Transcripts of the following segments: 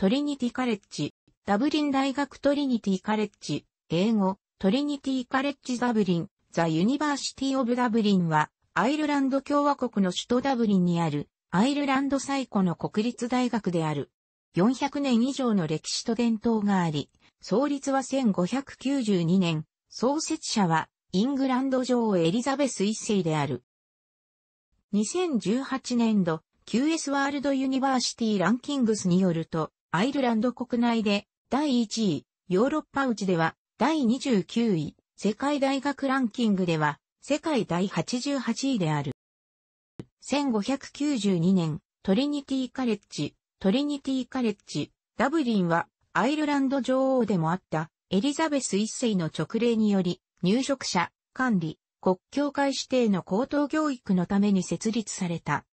トリニティカレッジ、ダブリン大学トリニティカレッジ、英語、トリニティカレッジダブリン、ザ・ユニバーシティ・オブ・ダブリンは、アイルランド共和国の首都ダブリンにある、アイルランド最古の国立大学である。400年以上の歴史と伝統があり、創立は1592年、創設者はイングランド女王エリザベス一世である。2018年度 QS ワールドユニバーシティランキングスによると、アイルランド国内で第1位、ヨーロッパ内では第29位、世界大学ランキングでは世界第88位である。1592年、トリニティカレッジ、トリニティカレッジ、ダブリンはアイルランド女王でもあったエリザベス一世の直令により入植者、管理、国教会指定の高等教育のために設立された。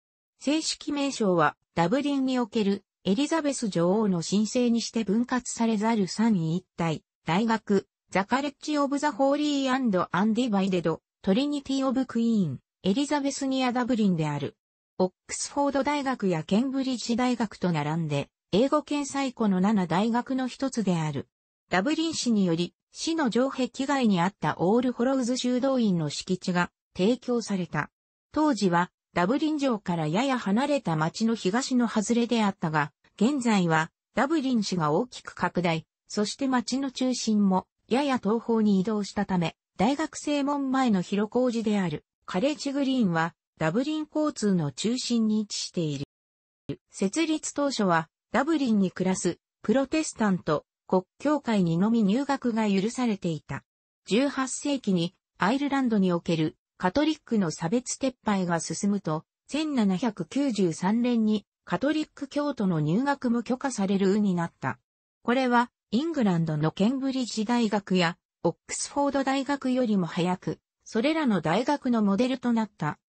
正式名称はダブリンにおけるエリザベス女王の申請にして分割されざる三位一体、大学、ザカレッジ・オブ・ザ・ホーリー・アンド・アンディバイデド、トリニティ・オブ・クイーン、エリザベス・ニア・ダブリンである。オックスフォード大学やケンブリッジ大学と並んで、英語圏最古の7大学の一つである。ダブリン市により、市の城壁外にあったオール・ホロウズ修道院の敷地が提供された。当時は、ダブリン城からやや離れた町の東の外れであったが、現在はダブリン市が大きく拡大、そして町の中心もやや東方に移動したため、大学正門前の広小路であるカレッジグリーンはダブリン交通の中心に位置している。設立当初はダブリンに暮らすプロテスタント国教会にのみ入学が許されていた。18世紀にアイルランドにおけるカトリックの差別撤廃が進むと1793年にカトリック教徒の入学も許可されるうになった。これは、イングランドのケンブリッジ大学や、オックスフォード大学よりも早く、それらの大学のモデルとなった。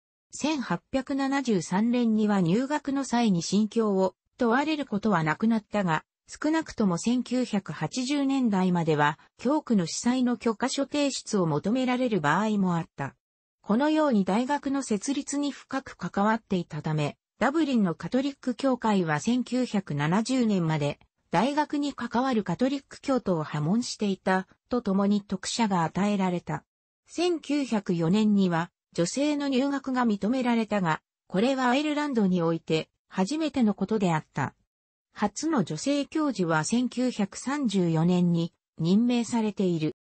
1873年には入学の際に心境を問われることはなくなったが、少なくとも1980年代までは、教区の司祭の許可書提出を求められる場合もあった。このように大学の設立に深く関わっていたため、ダブリンのカトリック教会は1970年まで大学に関わるカトリック教徒を破門していたとともに特赦が与えられた。1904年には女性の入学が認められたが、これはアイルランドにおいて初めてのことであった。初の女性教授は1934年に任命されている。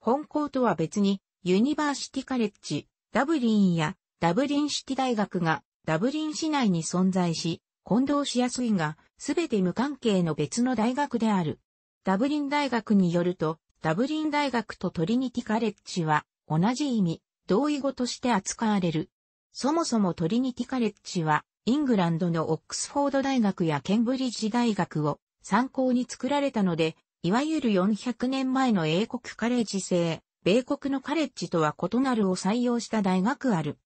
本校とは別にユニバーシティカレッジ、ダブリンやダブリンシティ大学がダブリン市内に存在し、混同しやすいが、すべて無関係の別の大学である。ダブリン大学によると、ダブリン大学とトリニティカレッジは、同じ意味、同意語として扱われる。そもそもトリニティカレッジは、イングランドのオックスフォード大学やケンブリッジ大学を参考に作られたので、いわゆる400年前の英国カレッジ制、米国のカレッジとは異なるを採用した大学ある。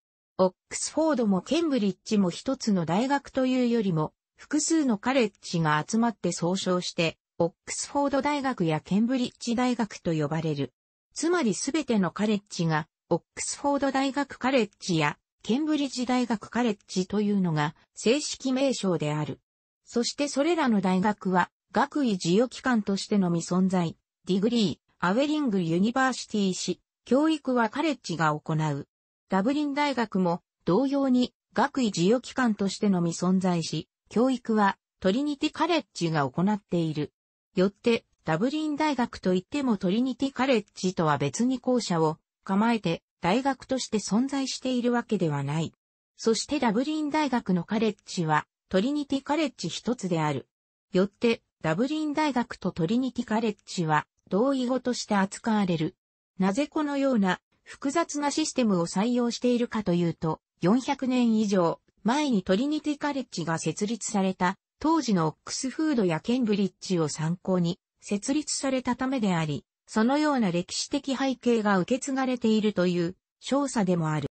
オックスフォードもケンブリッジも一つの大学というよりも、複数のカレッジが集まって総称して、オックスフォード大学やケンブリッジ大学と呼ばれる。つまりすべてのカレッジが、オックスフォード大学カレッジや、ケンブリッジ大学カレッジというのが正式名称である。そしてそれらの大学は、学位授与機関としてのみ存在、ディグリー、アウェリング・ユニバーシティし、教育はカレッジが行う。ダブリン大学も同様に学位授与機関としてのみ存在し、教育はトリニティカレッジが行っている。よって、ダブリン大学といってもトリニティカレッジとは別に校舎を構えて大学として存在しているわけではない。そしてダブリン大学のカレッジはトリニティカレッジ一つである。よって、ダブリン大学とトリニティカレッジは同意語として扱われる。なぜこのような複雑なシステムを採用しているかというと、400年以上前にトリニティカレッジが設立された、当時のオックスフードやケンブリッジを参考に設立されたためであり、そのような歴史的背景が受け継がれているという調査でもある。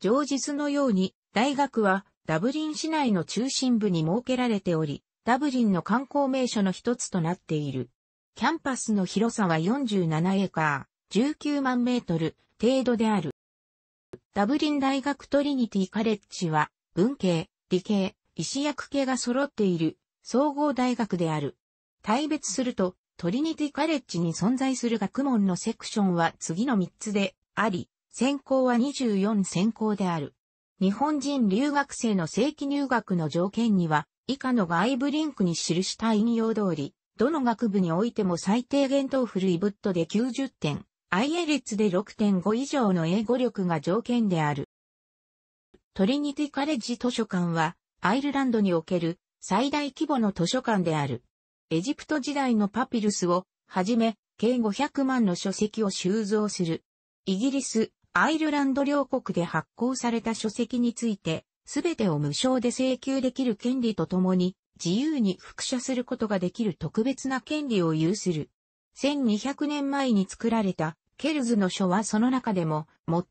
上日のように、大学はダブリン市内の中心部に設けられており、ダブリンの観光名所の一つとなっている。キャンパスの広さは47エーカー。19万メートル程度である。ダブリン大学トリニティカレッジは、文系、理系、医師薬系が揃っている総合大学である。対別すると、トリニティカレッジに存在する学問のセクションは次の3つであり、専攻は24専攻である。日本人留学生の正規入学の条件には、以下の外部リンクに記した引用通り、どの学部においても最低限等古フルイブットで90点、i e l t ツで6.5以上の英語力が条件である。トリニティカレッジ図書館は、アイルランドにおける最大規模の図書館である。エジプト時代のパピルスをはじめ、計500万の書籍を収蔵する。イギリス、アイルランド両国で発行された書籍について、すべてを無償で請求できる権利とともに、自由に複写することができる特別な権利を有する。1200年前に作られたケルズの書はその中でも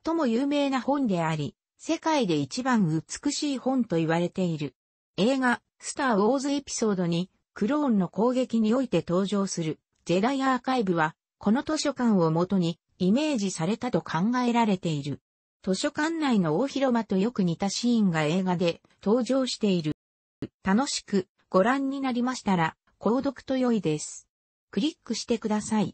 最も有名な本であり、世界で一番美しい本と言われている。映画、スター・ウォーズエピソードに、クローンの攻撃において登場する、ジェダイアーカイブは、この図書館をもとに、イメージされたと考えられている。図書館内の大広間とよく似たシーンが映画で登場している。楽しくご覧になりましたら、購読と良いです。クリックしてください。